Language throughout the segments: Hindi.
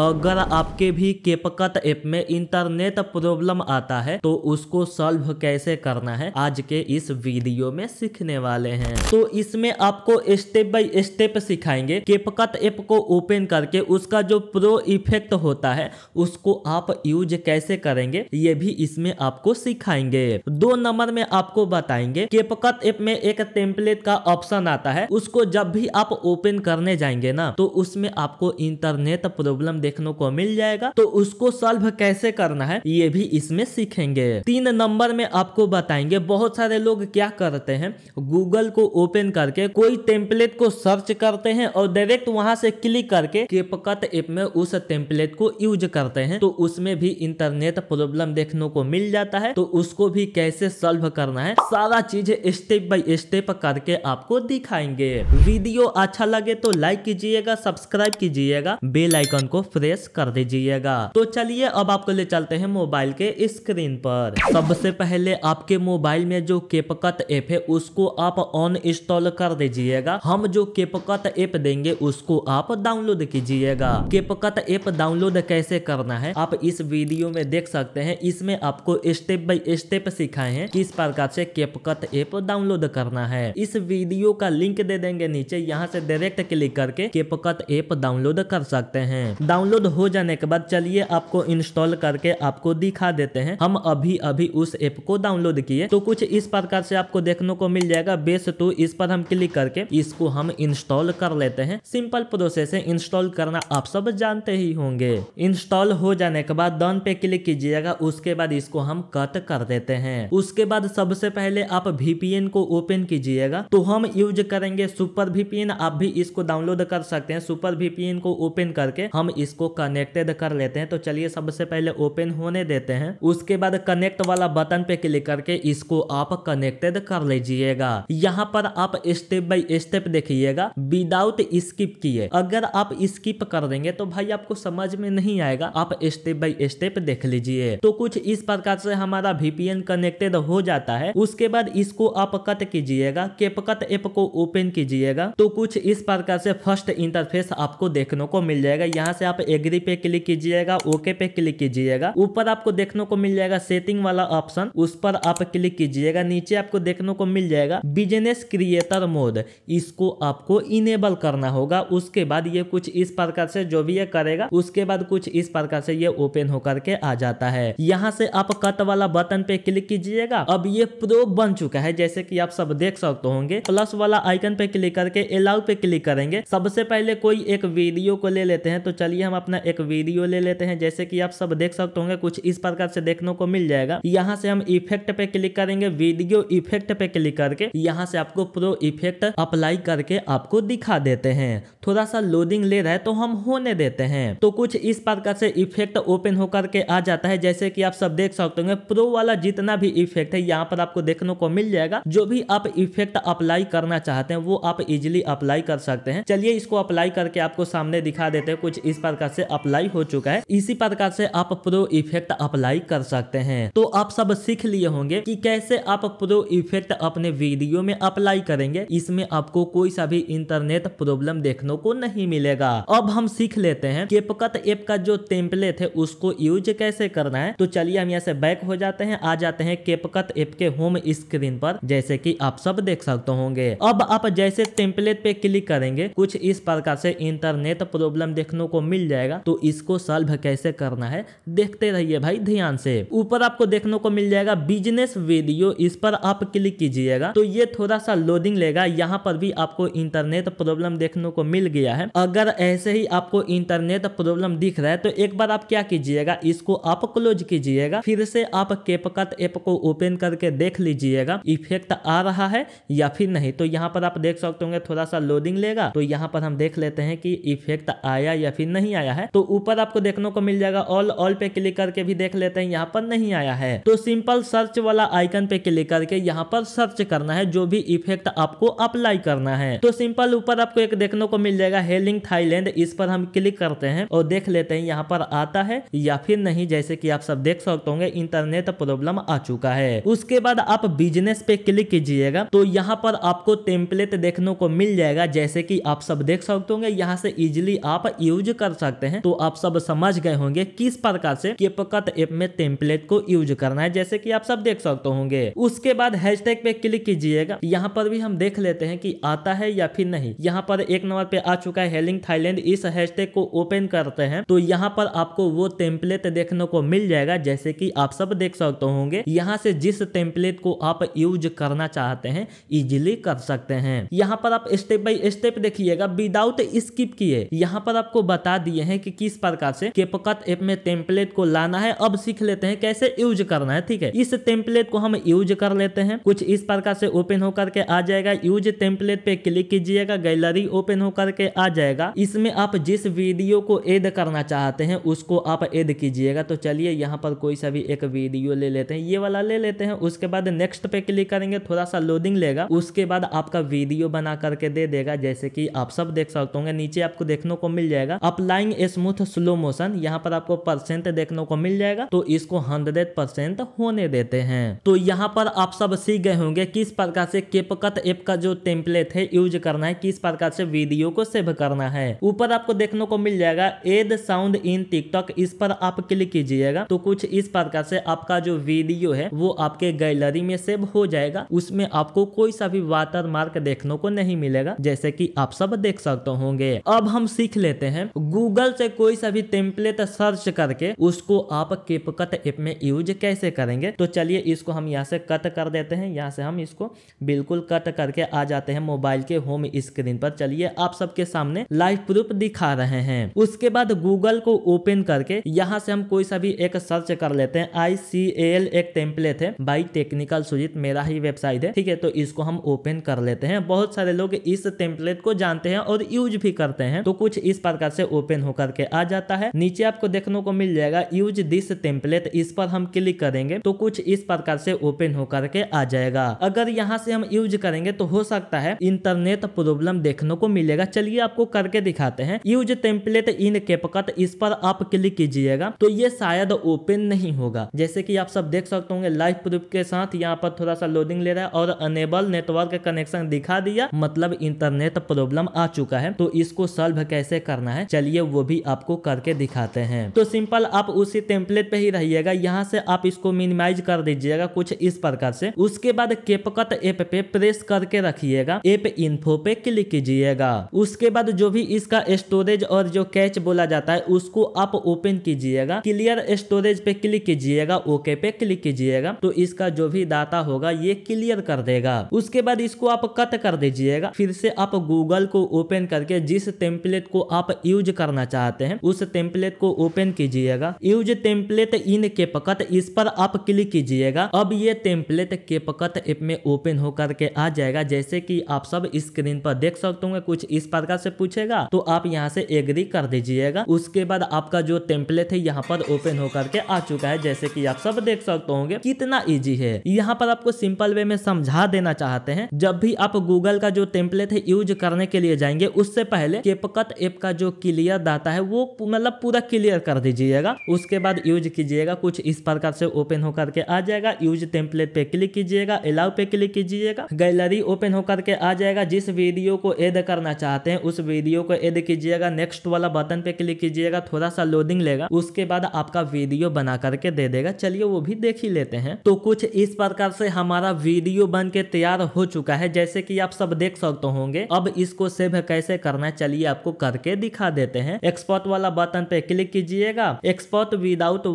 अगर आपके भी केपकत ऐप में इंटरनेट प्रॉब्लम आता है तो उसको सॉल्व कैसे करना है आज के इस वीडियो में सीखने वाले हैं तो इसमें आपको स्टेप बाय स्टेप सिखाएंगे केपकत ऐप को ओपन करके उसका जो प्रो इफेक्ट होता है उसको आप यूज कैसे करेंगे ये भी इसमें आपको सिखाएंगे दो नंबर में आपको बताएंगे केपकत ऐप में एक टेम्पलेट का ऑप्शन आता है उसको जब भी आप ओपन करने जाएंगे ना तो उसमें आपको इंटरनेट प्रॉब्लम देखने को मिल जाएगा तो उसको सॉल्व कैसे करना है ये भी इसमें सीखेंगे तीन नंबर में आपको बताएंगे बहुत सारे लोग क्या करते हैं गूगल को ओपन करके कोई टेम्पलेट को सर्च करते हैं और डायरेक्ट वहां से क्लिक करके केपकत ऐप में उस टेम्पलेट को यूज करते हैं तो उसमें भी इंटरनेट प्रॉब्लम देखने को मिल जाता है तो उसको भी कैसे सॉल्व करना है सारा चीज स्टेप बाय स्टेप करके आपको दिखाएंगे वीडियो अच्छा लगे तो लाइक कीजिएगा सब्सक्राइब कीजिएगा बेल आइकन को प्रेस कर दीजिएगा तो चलिए अब आपको ले चलते हैं मोबाइल के स्क्रीन पर सबसे पहले आपके मोबाइल में जो केपकत ऐप है उसको आप ऑन इंस्टॉल कर दीजिएगा हम जो केपकत ऐप देंगे उसको आप डाउनलोड कीजिएगा केपकत ऐप डाउनलोड कैसे करना है आप इस वीडियो में देख सकते हैं इसमें आपको स्टेप बाई स्टेप सिखाए हैं किस प्रकार से केपकत ऐप डाउनलोड करना है इस वीडियो का लिंक दे देंगे नीचे यहाँ से डायरेक्ट क्लिक करके केपकत ऐप डाउनलोड कर सकते हैं डाउनलोड हो जाने के बाद चलिए आपको इंस्टॉल करके आपको दिखा देते हैं हम अभी अभी उस एप को डाउनलोड किए तो कुछ इस प्रकार से आपको देखने को मिल जाएगा बेस टू इस पर हम क्लिक करके इसको हम इंस्टॉल कर लेते हैं सिंपल प्रोसेस है इंस्टॉल करना आप सब जानते ही होंगे इंस्टॉल हो जाने के बाद डन पे क्लिक कीजिएगा उसके बाद इसको हम कट कर देते हैं उसके बाद सबसे पहले आप वीपीएन को ओपन कीजिएगा तो हम यूज करेंगे सुपर वीपीएन आप भी इसको डाउनलोड कर सकते हैं सुपर वीपीएन को ओपन करके हम इस इसको कनेक्टेड कर लेते हैं तो चलिए सबसे पहले ओपन होने देते हैं उसके बाद कनेक्ट वाला बटन पे क्लिक करके इसको आप कनेक्टेड कर लीजिएगा यहाँ पर आप स्टेप बाई स्टेप देखिएगा विदाउट स्किप किए अगर आप स्किप कर देंगे तो भाई आपको समझ में नहीं आएगा आप स्टेप बाई स्टेप देख लीजिए तो कुछ इस प्रकार से हमारा वीपीएन कनेक्टेड हो जाता है उसके बाद इसको आप कट कीजिएगा केपकट ऐप को ओपन कीजिएगा तो कुछ इस प्रकार से फर्स्ट इंटरफेस आपको देखने को मिल जाएगा यहाँ से आप आप एग्री पे क्लिक कीजिएगा ओके पे क्लिक कीजिएगा ऊपर आपको देखने को मिल जाएगा सेटिंग वाला ऑप्शन उस पर आप क्लिक कीजिएगा नीचे आपको देखने को मिल जाएगा बिजनेस क्रिएटर मोड इसको आपको इनेबल करना होगा उसके बाद ये कुछ इस प्रकार से जो भी ये करेगा उसके बाद कुछ इस प्रकार से ये ओपन होकर के आ जाता है यहाँ से आप कट वाला बटन पे क्लिक कीजिएगा अब ये प्रो बन चुका है जैसे कि आप सब देख सकते होंगे प्लस वाला आइकन पे क्लिक करके अलाउ पे क्लिक करेंगे सबसे पहले कोई एक वीडियो को ले लेते हैं तो चलिए हम अपना एक वीडियो ले लेते हैं जैसे कि आप सब देख सकते होंगे कुछ इस प्रकार से देखने को मिल जाएगा यहाँ से हम इफेक्ट पे क्लिक करेंगे वीडियो इफेक्ट पे क्लिक करके यहाँ से आपको प्रो इफेक्ट अप्लाई करके आपको दिखा देते हैं थोड़ा सा लोडिंग ले रहा है तो हम होने देते हैं तो कुछ इस प्रकार से इफेक्ट ओपन होकर के आ जाता है जैसे की आप सब देख सकते होंगे प्रो वाला जितना भी इफेक्ट है यहाँ पर आपको देखने को मिल जाएगा जो भी आप इफेक्ट अप्लाई करना चाहते हैं वो आप इजिली अप्लाई कर सकते हैं चलिए इसको अप्लाई करके आपको सामने दिखा देते हैं कुछ इस पर प्रकार से अप्लाई हो चुका है इसी प्रकार से आप प्रो इफेक्ट अप्लाई कर सकते हैं तो आप सब सीख लिए होंगे कि कैसे आप प्रो इफेक्ट अपने वीडियो में अप्लाई करेंगे इसमें आपको कोई सा भी इंटरनेट प्रॉब्लम देखने को नहीं मिलेगा अब हम सीख लेते हैं केपकट ऐप का जो टेम्पलेट है उसको यूज कैसे करना है तो चलिए हम यहाँ से बैक हो जाते हैं आ जाते हैं केपकट ऐप के होम स्क्रीन पर जैसे की आप सब देख सकते होंगे अब आप जैसे टेम्पलेट पे क्लिक करेंगे कुछ इस प्रकार से इंटरनेट प्रॉब्लम देखने को मिल जाएगा तो इसको सॉल्व कैसे करना है देखते रहिए भाई ध्यान से ऊपर आपको देखने को मिल जाएगा बिजनेस वीडियो इस पर आप क्लिक कीजिएगा तो ये थोड़ा सा लोडिंग लेगा यहाँ पर भी आपको इंटरनेट प्रॉब्लम देखने को मिल गया है अगर ऐसे ही आपको इंटरनेट प्रॉब्लम दिख रहा है तो एक बार आप क्या कीजिएगा इसको आप क्लोज कीजिएगा फिर से आप केपकट ऐप को ओपन करके देख लीजिएगा इफेक्ट आ रहा है या फिर नहीं तो यहाँ पर आप देख सकते होंगे थोड़ा सा लोडिंग लेगा तो यहाँ पर हम देख लेते हैं कि इफेक्ट आया या फिर नहीं आया है तो ऊपर आपको देखने को मिल जाएगा ऑल ऑल पे क्लिक करके भी देख लेते हैं यहाँ पर नहीं आया है तो सिंपल सर्च वाला आइकन पे क्लिक करके यहाँ पर सर्च करना है जो भी इफेक्ट आपको अप्लाई करना है तो सिंपल ऊपर आपको एक देखने को मिल जाएगा हेलिंग थाईलैंड इस पर हम क्लिक करते हैं और देख लेते हैं यहाँ पर आता है या फिर नहीं जैसे कि आप सब देख सकते होंगे इंटरनेट प्रॉब्लम आ चुका है उसके बाद आप बिजनेस पे क्लिक कीजिएगा तो यहाँ पर आपको टेम्पलेट देखने को मिल जाएगा जैसे कि आप सब देख सकते होंगे यहाँ से इजिली आप यूज कर सकते सकते हैं तो आप सब समझ गए होंगे किस प्रकार से केपकत ऐप में टेम्पलेट को यूज करना है जैसे कि आप सब देख सकते होंगे उसके बाद हैशटैग पे क्लिक कीजिएगा यहाँ पर भी हम देख लेते हैं कि आता है या फिर नहीं यहाँ पर एक नंबर पे आ चुका है हेलिंग थाईलैंड इस हैशटैग को ओपन करते हैं तो यहाँ पर आपको वो टेम्पलेट देखने को मिल जाएगा जैसे की आप सब देख सकते होंगे यहाँ से जिस टेम्पलेट को आप यूज करना चाहते हैं इजिली कर सकते हैं यहाँ पर आप स्टेप बाई स्टेप देखिएगा विदाउट स्किप किए यहाँ पर आपको बता दिए हैं कि किस प्रकार से केपकट ऐप में टेम्पलेट को लाना है अब सीख लेते हैं कैसे यूज करना है ठीक है इस टेम्पलेट को हम यूज कर लेते हैं कुछ इस प्रकार से ओपन होकर के आ जाएगा यूज टेम्पलेट पे क्लिक कीजिएगा गैलरी ओपन होकर के आ जाएगा इसमें आप जिस वीडियो को एड करना चाहते हैं उसको आप एड कीजिएगा तो चलिए यहाँ पर कोई सा भी एक वीडियो ले लेते हैं ये वाला ले लेते हैं उसके बाद नेक्स्ट पे क्लिक करेंगे थोड़ा सा लोडिंग लेगा उसके बाद आपका वीडियो बना करके दे देगा जैसे कि आप सब देख सकते होंगे नीचे आपको देखने को मिल जाएगा apply flying smooth slow motion यहाँ पर आपको परसेंट देखने को मिल जाएगा तो इसको हंड्रेड परसेंट होने देते हैं तो यहाँ पर आप सब सीख गए होंगे किस प्रकार से केपकत एप का जो टेम्पलेट है यूज करना है किस प्रकार से वीडियो को सेव करना है ऊपर आपको देखने को मिल जाएगा एड साउंड इन टिकटॉक इस पर आप क्लिक कीजिएगा तो कुछ इस प्रकार से आपका जो वीडियो है वो आपके गैलरी में सेव हो जाएगा उसमें आपको कोई सा भी वाटर मार्क देखने को नहीं मिलेगा जैसे की आप सब देख सकते होंगे अब हम सीख लेते हैं गूगल गूगल से कोई सा भी टेम्पलेट सर्च करके उसको आप केपकट ऐप में यूज कैसे करेंगे तो चलिए इसको हम यहाँ से कट कर देते हैं यहाँ से हम इसको बिल्कुल कट करके आ जाते हैं मोबाइल के होम स्क्रीन पर चलिए आप सबके सामने लाइव प्रूफ दिखा रहे हैं उसके बाद गूगल को ओपन करके यहाँ से हम कोई सा भी एक सर्च कर लेते हैं आई सी एल एक टेम्पलेट है बाई टेक्निकल सुजीत मेरा ही वेबसाइट है ठीक है तो इसको हम ओपन कर लेते हैं बहुत सारे लोग इस टेम्पलेट को जानते हैं और यूज भी करते हैं तो कुछ इस प्रकार से ओपन ओपन होकर के आ जाता है नीचे आपको देखने को मिल जाएगा यूज दिस टेम्पलेट इस पर हम क्लिक करेंगे तो कुछ इस प्रकार से ओपन होकर के आ जाएगा अगर यहाँ से हम यूज करेंगे तो हो सकता है इंटरनेट प्रॉब्लम देखने को मिलेगा चलिए आपको करके दिखाते हैं यूज टेम्पलेट इन केपकट इस पर आप क्लिक कीजिएगा तो ये शायद ओपन नहीं होगा जैसे की आप सब देख सकते होंगे लाइव प्रूफ के साथ यहाँ पर थोड़ा सा लोडिंग ले रहा है और अनेबल नेटवर्क कनेक्शन दिखा दिया मतलब इंटरनेट प्रॉब्लम आ चुका है तो इसको सॉल्व कैसे करना है चलिए वो भी आपको करके दिखाते हैं तो सिंपल आप उसी टेम्पलेट पे ही रहिएगा यहाँ से आप इसको मिनिमाइज कर दीजिएगा कुछ इस प्रकार से उसके बाद केपकत एप पे प्रेस करके रखिएगा एप इन्फो पे क्लिक कीजिएगा उसके बाद जो भी इसका स्टोरेज और जो कैच बोला जाता है उसको आप ओपन कीजिएगा क्लियर स्टोरेज पे क्लिक कीजिएगा ओके पे क्लिक कीजिएगा तो इसका जो भी डाटा होगा ये क्लियर कर देगा उसके बाद इसको आप कट कर दीजिएगा फिर से आप गूगल को ओपन करके जिस टेम्पलेट को आप यूज करना करना चाहते हैं उस टेम्पलेट को ओपन कीजिएगा यूज टेम्पलेट इन के पकत इस पर आप क्लिक कीजिएगा अब ये टेम्पलेट के पकत ऐप में ओपन होकर के आ जाएगा जैसे कि आप सब स्क्रीन पर देख सकते होंगे कुछ इस प्रकार से पूछेगा तो आप यहाँ से एग्री कर दीजिएगा उसके बाद आपका जो टेम्पलेट है यहाँ पर ओपन होकर के आ चुका है जैसे की आप सब देख सकते होंगे कितना ईजी है यहाँ पर आपको सिंपल वे में समझा देना चाहते हैं जब भी आप गूगल का जो टेम्पलेट है यूज करने के लिए जाएंगे उससे पहले केपकत ऐप का जो क्लियर आता है वो मतलब पूरा क्लियर कर दीजिएगा उसके बाद यूज कीजिएगा कुछ इस प्रकार से ओपन होकर के आ जाएगा यूज टेम्पलेट पे क्लिक कीजिएगा अलाउ पे क्लिक कीजिएगा गैलरी ओपन होकर के आ जाएगा जिस वीडियो को एड करना चाहते हैं उस वीडियो को एड कीजिएगा नेक्स्ट वाला बटन पे क्लिक कीजिएगा थोड़ा सा लोडिंग लेगा उसके बाद आपका वीडियो बना करके दे देगा चलिए वो भी देख ही लेते हैं तो कुछ इस प्रकार से हमारा वीडियो बन के तैयार हो चुका है जैसे कि आप सब देख सकते होंगे अब इसको सेव कैसे करना है चलिए आपको करके दिखा देते हैं एक्सपोर्ट वाला बटन पे क्लिक कीजिएगा एक्सपोर्ट विदाउट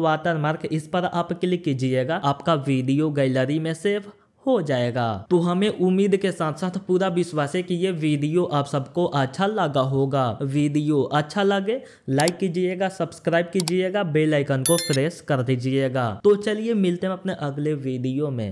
मार्क इस पर आप क्लिक कीजिएगा आपका वीडियो गैलरी में सेव हो जाएगा तो हमें उम्मीद के साथ साथ पूरा विश्वास है कि ये वीडियो आप सबको अच्छा लगा होगा वीडियो अच्छा लगे लाइक कीजिएगा सब्सक्राइब कीजिएगा बेल आइकन को प्रेस कर दीजिएगा तो चलिए मिलते हैं अपने अगले वीडियो में